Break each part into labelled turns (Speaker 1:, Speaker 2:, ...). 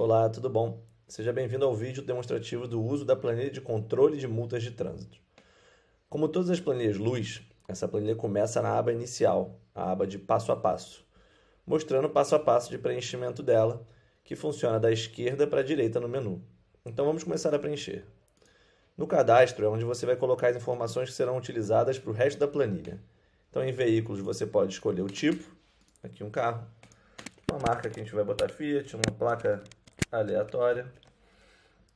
Speaker 1: Olá, tudo bom? Seja bem-vindo ao vídeo demonstrativo do uso da planilha de controle de multas de trânsito. Como todas as planilhas Luz, essa planilha começa na aba inicial, a aba de passo a passo, mostrando o passo a passo de preenchimento dela, que funciona da esquerda para a direita no menu. Então vamos começar a preencher. No cadastro é onde você vai colocar as informações que serão utilizadas para o resto da planilha. Então em veículos você pode escolher o tipo, aqui um carro, uma marca que a gente vai botar Fiat, uma placa aleatória.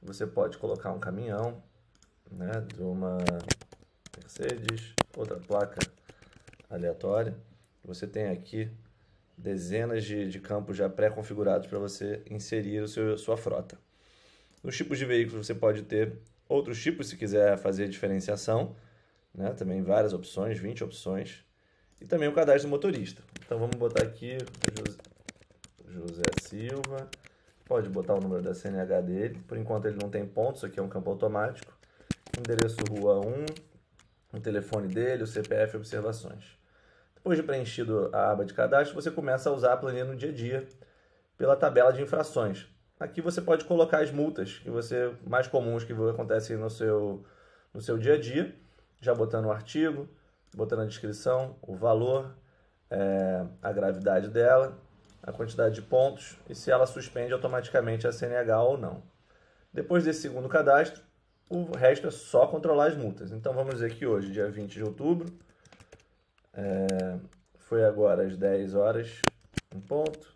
Speaker 1: Você pode colocar um caminhão né, de uma Mercedes, outra placa aleatória. Você tem aqui dezenas de, de campos já pré-configurados para você inserir o seu, sua frota. Nos tipos de veículos você pode ter outros tipos se quiser fazer diferenciação, né? também várias opções, 20 opções, e também o cadastro do motorista. Então vamos botar aqui José Silva, pode botar o número da CNH dele. Por enquanto ele não tem ponto, isso aqui é um campo automático. Endereço rua 1, o telefone dele, o CPF observações. Depois de preenchido a aba de cadastro, você começa a usar a planilha no dia a dia pela tabela de infrações. Aqui você pode colocar as multas que você mais comuns que acontecem no seu no seu dia a dia, já botando o artigo, botando a descrição, o valor, é, a gravidade dela, a quantidade de pontos e se ela suspende automaticamente a CNH ou não. Depois desse segundo cadastro, o resto é só controlar as multas. Então vamos dizer que hoje, dia 20 de outubro, é, foi agora às 10 horas, um ponto.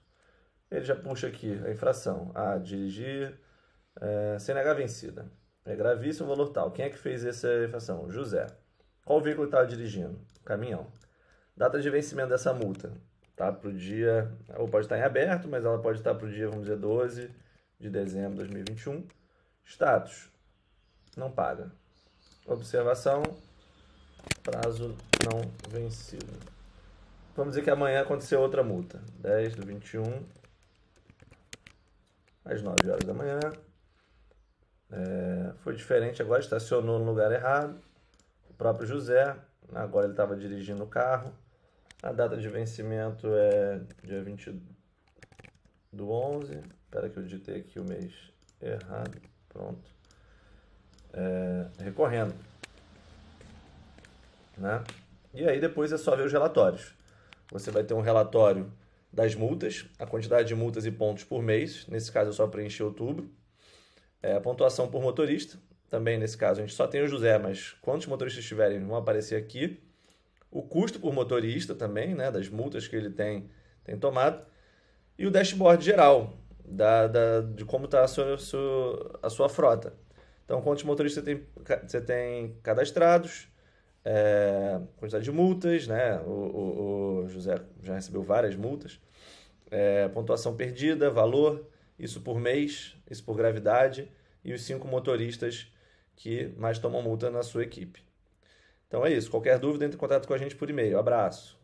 Speaker 1: Ele já puxa aqui a infração. Ah, dirigir é, CNH vencida. É gravíssimo o valor tal. Quem é que fez essa infração? José. Qual veículo estava dirigindo? Caminhão. Data de vencimento dessa multa? tá? Para o dia, ou pode estar em aberto, mas ela pode estar para o dia, vamos dizer, 12 de dezembro de 2021. Status, não paga. Observação, prazo não vencido. Vamos dizer que amanhã aconteceu outra multa. 10 do 21, às 9 horas da manhã. É, foi diferente agora, estacionou no lugar errado. O próprio José, agora ele estava dirigindo o carro a data de vencimento é dia 20 do 11. Espera que eu digitei aqui o mês errado. Pronto. É, recorrendo. Né? E aí depois é só ver os relatórios. Você vai ter um relatório das multas, a quantidade de multas e pontos por mês. Nesse caso eu é só preenchi outubro. É, a pontuação por motorista. Também nesse caso a gente só tem o José, mas quantos motoristas tiverem vão aparecer aqui o custo por motorista também, né, das multas que ele tem, tem tomado, e o dashboard geral da, da de como está a sua, a sua frota. Então, quantos motoristas você tem, você tem cadastrados, é, quantidade de multas, né? O, o, o, José já recebeu várias multas, é, pontuação perdida, valor, isso por mês, isso por gravidade, e os cinco motoristas que mais tomam multa na sua equipe. Então é isso. Qualquer dúvida, entre em contato com a gente por e-mail. Abraço.